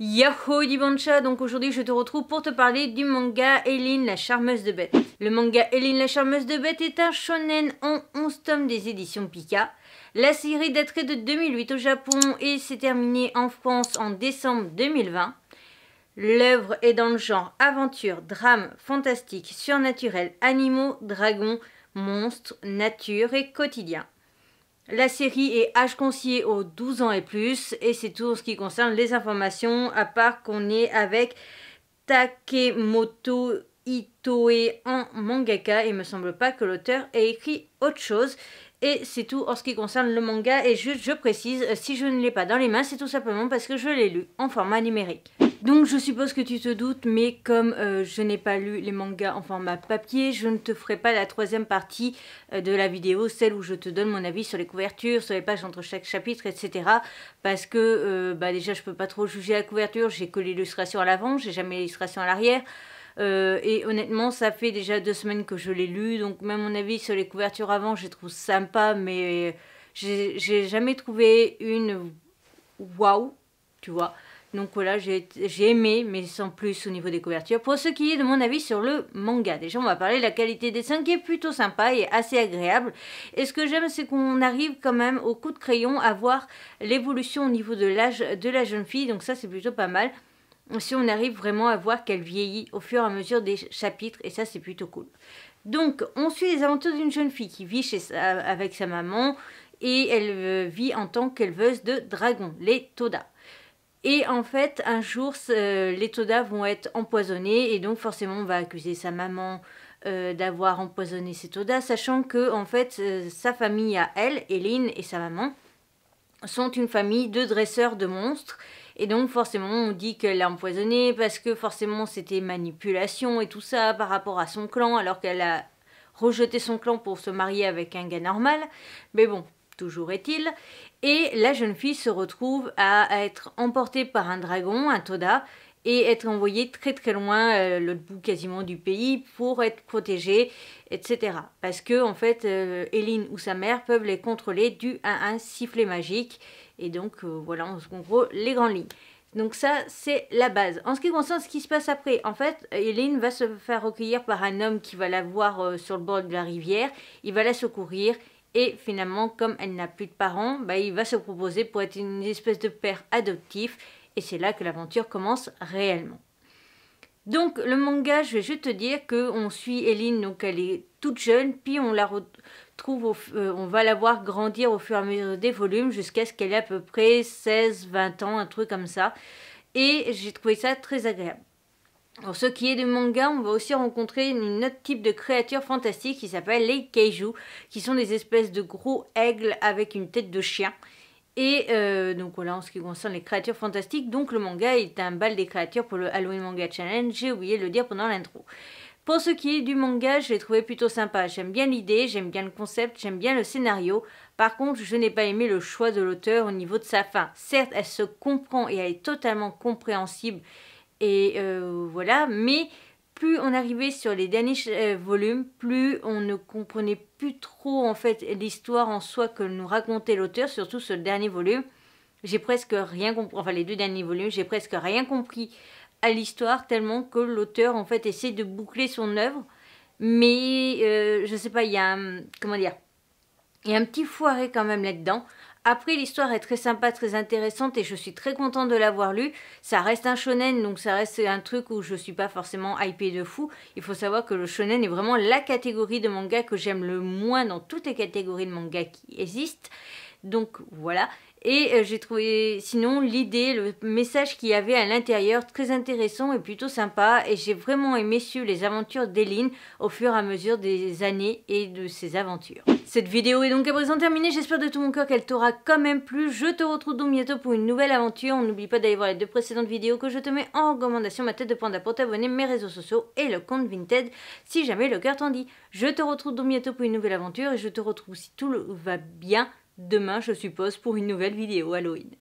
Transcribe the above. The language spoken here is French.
Yahoo Dibancha, donc aujourd'hui je te retrouve pour te parler du manga Eileen la charmeuse de bête. Le manga Eileen la charmeuse de bête est un shonen en 11 tomes des éditions Pika. La série daterait de 2008 au Japon et s'est terminée en France en décembre 2020. L'œuvre est dans le genre aventure, drame, fantastique, surnaturel, animaux, dragons, monstres, nature et quotidien. La série est âge concier aux 12 ans et plus, et c'est tout en ce qui concerne les informations, à part qu'on est avec Takemoto Itoe en mangaka. Il me semble pas que l'auteur ait écrit autre chose. Et c'est tout en ce qui concerne le manga. Et juste, je précise, si je ne l'ai pas dans les mains, c'est tout simplement parce que je l'ai lu en format numérique. Donc je suppose que tu te doutes, mais comme euh, je n'ai pas lu les mangas en format papier, je ne te ferai pas la troisième partie euh, de la vidéo, celle où je te donne mon avis sur les couvertures, sur les pages entre chaque chapitre, etc. Parce que euh, bah déjà je peux pas trop juger la couverture, j'ai que l'illustration à l'avant, j'ai jamais l'illustration à l'arrière. et honnêtement, ça fait déjà deux semaines que je l'ai lu, donc même mon avis sur les couvertures avant, je les trouve sympa, mais j'ai jamais trouvé une waouh, tu vois. Donc voilà, j'ai aimé, mais sans plus au niveau des couvertures. Pour ce qui est de mon avis sur le manga, déjà on va parler de la qualité des dessins qui est plutôt sympa et assez agréable. Et ce que j'aime, c'est qu'on arrive quand même au coup de crayon à voir l'évolution au niveau de l'âge de la jeune fille. Donc ça, c'est plutôt pas mal. Si on arrive vraiment à voir qu'elle vieillit au fur et à mesure des chapitres, et ça, c'est plutôt cool. Donc, on suit les aventures d'une jeune fille qui vit chez avec sa maman et elle euh, vit en tant qu'éleveuse de dragons, les Toda. Et en fait, un jour, euh, les Todas vont être empoisonnés et donc forcément, on va accuser sa maman euh, d'avoir empoisonné ses Todas sachant que en fait euh, sa famille à elle, Hélène et sa maman, sont une famille de dresseurs de monstres. Et donc forcément on dit qu'elle l'a empoisonné parce que forcément c'était manipulation et tout ça par rapport à son clan alors qu'elle a rejeté son clan pour se marier avec un gars normal. Mais bon, toujours est-il. Et la jeune fille se retrouve à être emportée par un dragon, un Toda, et être envoyée très très loin, euh, l'autre bout quasiment du pays, pour être protégée, etc. Parce que, en fait, euh, Eline ou sa mère peuvent les contrôler dû à un sifflet magique. Et donc, euh, voilà, en gros, les grandes lignes. Donc ça, c'est la base. En ce qui concerne ce qui se passe après, en fait, Eline va se faire recueillir par un homme qui va la voir sur le bord de la rivière. Il va la secourir et finalement comme elle n'a plus de parents, bah, il va se proposer pour être une espèce de père adoptif et c'est là que l'aventure commence réellement. Donc le manga, je vais juste te dire que on suit Eline, donc elle est toute jeune, puis on la retrouve, euh, on va la voir grandir au fur et à mesure des volumes jusqu'à ce qu'elle ait à peu près 16-20 ans, un truc comme ça. Et j'ai trouvé ça très agréable. Pour ce qui est du manga, on va aussi rencontrer une autre type de créature fantastique qui s'appelle les kaiju, qui sont des espèces de gros aigles avec une tête de chien. Et euh, donc voilà, en ce qui concerne les créatures fantastiques, donc le manga est un bal des créatures pour le Halloween Manga Challenge, j'ai oublié de le dire pendant l'intro. Pour ce qui est du manga, je l'ai trouvé plutôt sympa. J'aime bien l'idée, j'aime bien le concept, j'aime bien le scénario. Par contre, je n'ai pas aimé le choix de l'auteur au niveau de sa fin. Certes, elle se comprend et elle est totalement compréhensible et euh, voilà, mais plus on arrivait sur les derniers euh, volumes, plus on ne comprenait plus trop en fait l'histoire en soi que nous racontait l'auteur, surtout ce dernier volume. J'ai presque rien compris, enfin les deux derniers volumes, j'ai presque rien compris à l'histoire tellement que l'auteur en fait essaie de boucler son œuvre. Mais je euh, je sais pas, il y a comment dire, il y a un petit foiré quand même là-dedans. Après, l'histoire est très sympa, très intéressante et je suis très contente de l'avoir lu. Ça reste un shonen, donc ça reste un truc où je ne suis pas forcément hypée de fou. Il faut savoir que le shonen est vraiment la catégorie de manga que j'aime le moins dans toutes les catégories de manga qui existent. Donc voilà. Et euh, j'ai trouvé sinon l'idée, le message qu'il y avait à l'intérieur très intéressant et plutôt sympa. Et j'ai vraiment aimé suivre les aventures d'Eline au fur et à mesure des années et de ses aventures. Cette vidéo est donc à présent terminée. J'espère de tout mon cœur qu'elle t'aura quand même plu. Je te retrouve donc bientôt pour une nouvelle aventure. N'oublie pas d'aller voir les deux précédentes vidéos que je te mets en recommandation. Ma tête de panda pour t'abonner, mes réseaux sociaux et le compte Vinted si jamais le cœur t'en dit. Je te retrouve donc bientôt pour une nouvelle aventure et je te retrouve si tout le va bien demain je suppose pour une nouvelle vidéo Halloween.